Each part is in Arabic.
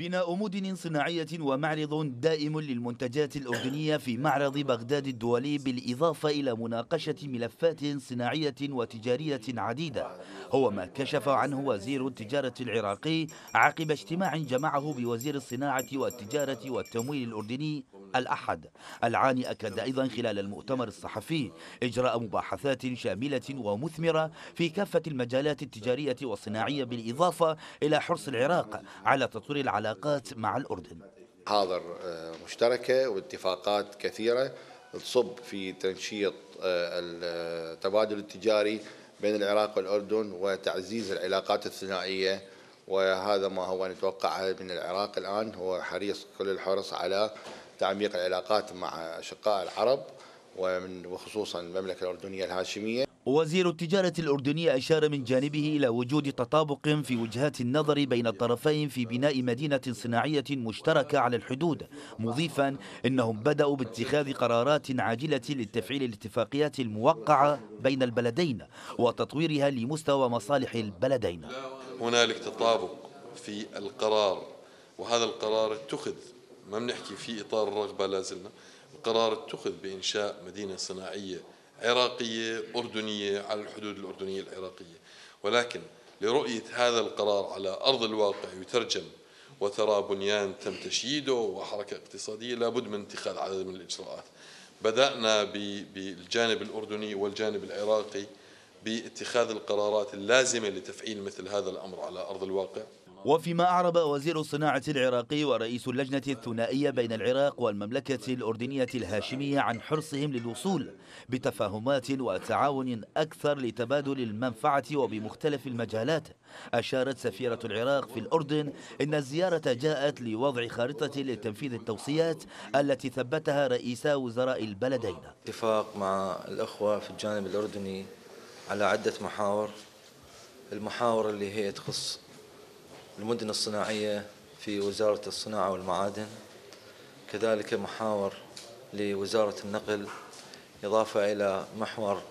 بناء مدن صناعية ومعرض دائم للمنتجات الأردنية في معرض بغداد الدولي بالإضافة إلى مناقشة ملفات صناعية وتجارية عديدة هو ما كشف عنه وزير التجارة العراقي عقب اجتماع جمعه بوزير الصناعة والتجارة والتمويل الأردني الأحد العاني أكد أيضا خلال المؤتمر الصحفي إجراء مباحثات شاملة ومثمرة في كافة المجالات التجارية والصناعية بالإضافة إلى حرص العراق على تطوير العلاقات مع الأردن حاضر آه، مشتركة واتفاقات كثيرة تصب في تنشيط آه، التبادل التجاري بين العراق والأردن وتعزيز العلاقات الثنائية وهذا ما هو نتوقعه من العراق الآن هو حريص كل الحرص على تعميق العلاقات مع أشقاء العرب ومن وخصوصا المملكة الأردنية الهاشمية وزير التجارة الأردنية أشار من جانبه إلى وجود تطابق في وجهات النظر بين الطرفين في بناء مدينة صناعية مشتركة على الحدود مضيفا أنهم بدأوا باتخاذ قرارات عاجلة لتفعيل الاتفاقيات الموقعة بين البلدين وتطويرها لمستوى مصالح البلدين هنالك تطابق في القرار وهذا القرار اتخذ ما بنحكي في إطار الرغبة لازلنا القرار اتخذ بإنشاء مدينة صناعية عراقية أردنية على الحدود الأردنية العراقية ولكن لرؤية هذا القرار على أرض الواقع يترجم وترى بنيان تم تشييده وحركة اقتصادية لابد من اتخاذ عدد من الإجراءات بدأنا بالجانب الأردني والجانب العراقي باتخاذ القرارات اللازمة لتفعيل مثل هذا الأمر على أرض الواقع وفيما أعرب وزير الصناعة العراقي ورئيس اللجنة الثنائية بين العراق والمملكة الأردنية الهاشمية عن حرصهم للوصول بتفاهمات وتعاون أكثر لتبادل المنفعة وبمختلف المجالات أشارت سفيرة العراق في الأردن إن الزيارة جاءت لوضع خارطة لتنفيذ التوصيات التي ثبتها رئيس وزراء البلدين اتفاق مع الأخوة في الجانب الأردني على عدة محاور المحاور اللي هي تخص المدن الصناعية في وزارة الصناعة والمعادن كذلك محاور لوزارة النقل إضافة إلى محور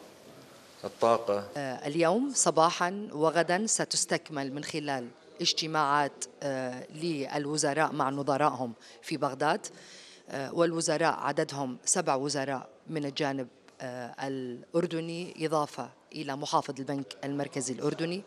الطاقة آه، اليوم صباحا وغدا ستستكمل من خلال اجتماعات آه، للوزراء مع نظرائهم في بغداد آه، والوزراء عددهم سبع وزراء من الجانب الأردني إضافة إلى محافظ البنك المركزي الأردني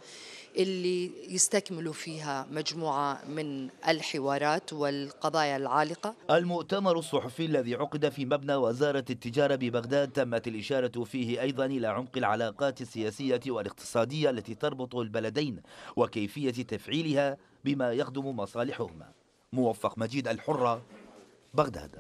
اللي يستكملوا فيها مجموعة من الحوارات والقضايا العالقة المؤتمر الصحفي الذي عقد في مبنى وزارة التجارة ببغداد تمت الإشارة فيه أيضا إلى عمق العلاقات السياسية والاقتصادية التي تربط البلدين وكيفية تفعيلها بما يخدم مصالحهما موفق مجيد الحرة بغداد